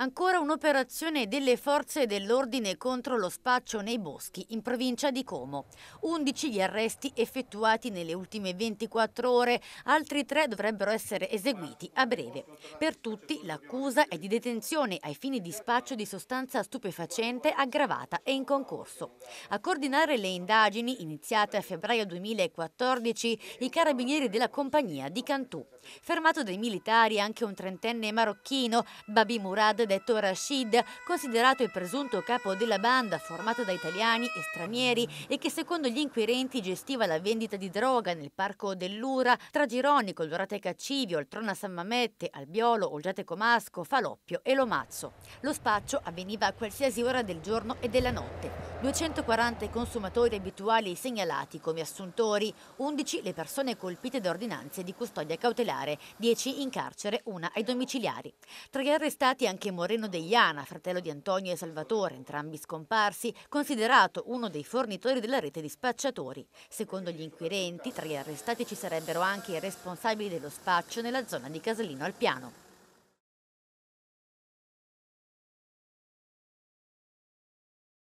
Ancora un'operazione delle forze dell'ordine contro lo spaccio nei boschi in provincia di Como. 11 gli arresti effettuati nelle ultime 24 ore, altri tre dovrebbero essere eseguiti a breve. Per tutti l'accusa è di detenzione ai fini di spaccio di sostanza stupefacente aggravata e in concorso. A coordinare le indagini, iniziate a febbraio 2014, i carabinieri della compagnia di Cantù. Fermato dai militari anche un trentenne marocchino, Babi Murad detto Rashid, considerato il presunto capo della banda formata da italiani e stranieri e che secondo gli inquirenti gestiva la vendita di droga nel parco dell'Ura tra Gironi, Colorate Caccivio, Oltrona San Mamette, Albiolo, Olgiate Comasco, Faloppio e Lomazzo. Lo spaccio avveniva a qualsiasi ora del giorno e della notte. 240 i consumatori abituali segnalati come assuntori, 11 le persone colpite da ordinanze di custodia cautelare, 10 in carcere, una ai domiciliari. Tra gli arrestati anche Moreno Deiana, fratello di Antonio e Salvatore, entrambi scomparsi, considerato uno dei fornitori della rete di spacciatori. Secondo gli inquirenti, tra gli arrestati ci sarebbero anche i responsabili dello spaccio nella zona di Casalino al Piano.